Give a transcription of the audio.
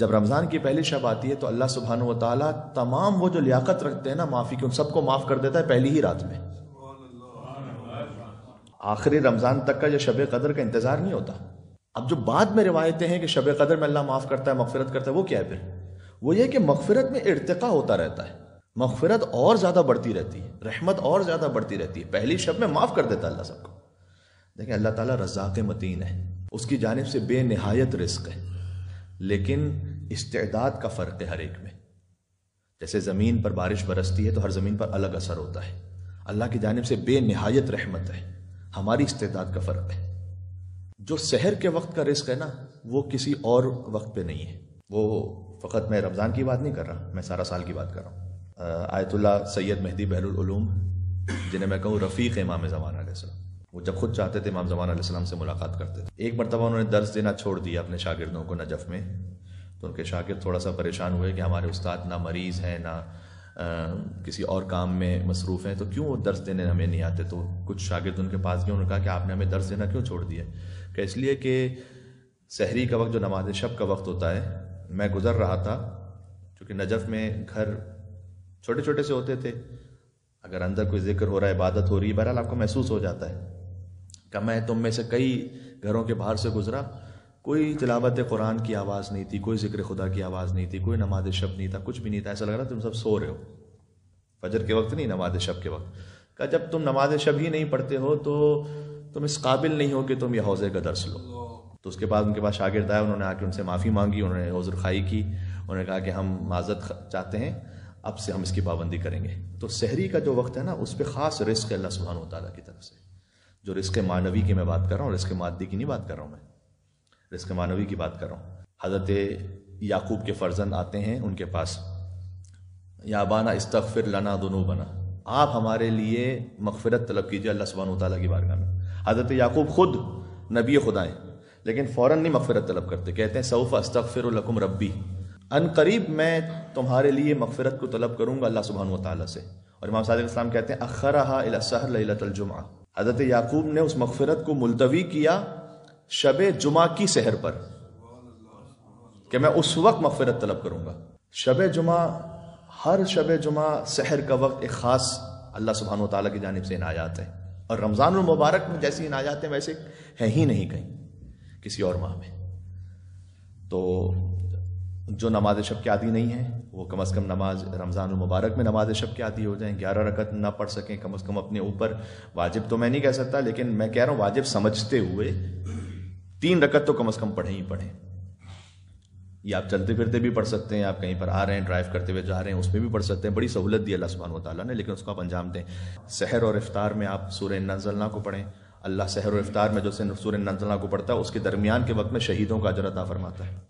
जब रमज़ान की पहली शब आती है तो अल्लाह सुबहान वाली तमाम वो जो लियाकत रखते हैं ना माफ़ी की उन सबको माफ़ कर देता है पहली ही रात में आखिरी रमज़ान तक का जो शब कदर का इंतज़ार नहीं होता अब जो बाद में रिवायतें हैं कि शब कदर में अल्लाह माफ़ करता है मगफरत करता है वो क्या है फिर वो ये कि मफफरत में इरतका होता रहता है मफफरत और ज़्यादा बढ़ती रहती है रहमत और ज़्यादा बढ़ती रहती है पहली शब में माफ़ कर देता है अल्लाह सबको देखिए अल्लाह ताला रज़ाक मतीन है उसकी जानब से बेनहायत रिस्क है लेकिन इस्तेदाद का फ़र्क है हर एक में जैसे ज़मीन पर बारिश बरसती है तो हर ज़मीन पर अलग असर होता है अल्लाह की जानब से बेनहायत रहमत है हमारी इस्तेदाद का फ़र्क है जो शहर के वक्त का रिस्क है ना वो किसी और वक्त पे नहीं है वो फ़कत मैं रमज़ान की बात नहीं कर रहा मैं सारा साल की बात कर रहा हूँ आयतुल्ला सैयद मेहदी बहरूम जिन्हें मैं कहूँ रफ़ीक इमाम ज़मान वो जब खुद चाहते थे इमाम जमान आसमाम से मुलाकात करते थे एक मरतबा उन्होंने दर्ज देना छोड़ दिया अपने शागिदों को नजफ़ में तो उनके शागिर थोड़ा सा परेशान हुए कि हमारे उस्ताद ना मरीज़ हैं ना आ, किसी और काम में मसरूफ़ हैं तो क्यों वो दर्ज देने हमें नहीं आते तो कुछ शागिद उनके पास गए उन्होंने कहा कि आपने हमें दर्ज देना क्यों छोड़ दिया क्या इसलिए कि शहरी का वक्त जो नमाज शब का वक्त होता है मैं गुज़र रहा था चूँकि नजफ़ में घर छोटे छोटे से होते थे अगर अंदर कोई जिक्र हो रहा है इबादत हो रही है बहरहाल आपको महसूस हो जाता है का मैं तुम में से कई घरों के बाहर से गुजरा कोई तिलावत कुरान की आवाज़ नहीं थी कोई जिक्र खुदा की आवाज़ नहीं थी कोई नमाज शब नहीं था कुछ भी नहीं था ऐसा लग रहा तुम सब सो रहे हो फजर के वक्त नहीं नमाज शब के वक्त का जब तुम नमाज शब ही नहीं पढ़ते हो तो तुम इस काबिल नहीं हो कि तुम यह हौजे का दर्श लो तो उसके बाद उनके पास शागिर्द आया उन्होंने आके उनसे माफ़ी मांगी उन्होंने हौजर खाई की उन्होंने कहा कि हम माजत चाहते हैं अब से हम इसकी पाबंदी करेंगे तो शहरी का जो वक्त है ना उस पर ख़ास रिस्क अल्लाह सुबहान ताली की तरफ से जो रिस्क मानवी की मैं बात कर रहा हूँ रिस्क मादी की नहीं बात कर रहा हूँ मैं रिस्क मानवी की बात कर रहा हूँ हज़रत याकूब के फर्जंद आते हैं उनके पास याबाना इस्तफ़िर लना दोनों बना आप हमारे लिए मगफरत तलब कीजिए अल्लाह सुबहान तला की बारगाह में हज़रत याकूब खुद नबी खुदाएं लेकिन फ़ौर नहीं मगफरत तलब करते कहते हैं सऊफ़ अस्तफ़िर लकुम रब्बी अन करीब मैं तुम्हारे लिए मगफरत को तलब करूँगा अल्लाह सुबहान तला से और इमाम सादिक इस्लाम कहते हैं अखरा हा सहर लतलजुमा हज़रत याकूब ने उस मगफरत को मुलतवी किया शब जुमा की सहर पर कि मैं उस वक्त मगफरत तलब करूंगा शब जुमा हर शब जुमा सहर का वक्त एक ख़ास अल्लाह सुबहान तला की जानब से इनायात है और रमज़ान मुबारक में जैसी इनायात हैं वैसे हैं ही नहीं कहीं किसी और माह में तो जो नमाज शब के आदि नहीं हैं वो कम अज़ कम नमाज रमज़ान मुबारक में नमाज शब के आदि हो जाएं ग्यारह रकत ना पढ़ सकें कम अज़ कम अपने ऊपर वाजिब तो मैं नहीं कह सकता लेकिन मैं कह रहा हूँ वाजिब समझते हुए तीन रकत तो कम अज़ कम पढ़ें ही पढ़ें ये आप चलते फिरते भी पढ़ सकते हैं आप कहीं पर आ रहे हैं ड्राइव करते हुए जा रहे हैं उसमें भी पढ़ सकते हैं बड़ी सहूलत दी अल्लाह सुबहान ताली ने लेकिन उसको आप अंजाम दें शहर और इफ्तार में आप सूर्य नजलना को पढ़ें अल्लाह शहर और इफ्तार में जो सूर्य नजलना को पढ़ता है उसके दरमियान के वक्त में शहीदों का अजरता फरमाता है